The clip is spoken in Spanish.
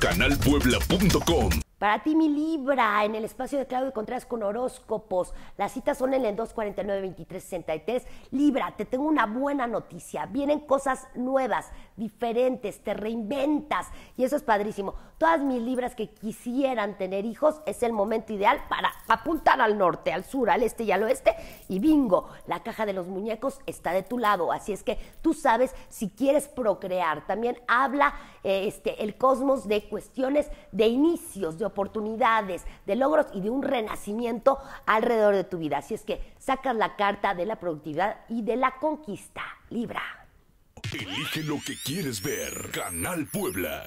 Canalpuebla.com. Para ti, mi Libra, en el espacio de Claudio Contreras con horóscopos. Las citas son en el 249-2363. Libra, te tengo una buena noticia. Vienen cosas nuevas, diferentes, te reinventas. Y eso es padrísimo. Todas mis Libras que quisieran tener hijos, es el momento ideal para apuntan al norte, al sur, al este y al oeste y bingo, la caja de los muñecos está de tu lado. Así es que tú sabes si quieres procrear. También habla eh, este, el cosmos de cuestiones de inicios, de oportunidades, de logros y de un renacimiento alrededor de tu vida. Así es que sacas la carta de la productividad y de la conquista. Libra. Elige lo que quieres ver. Canal Puebla.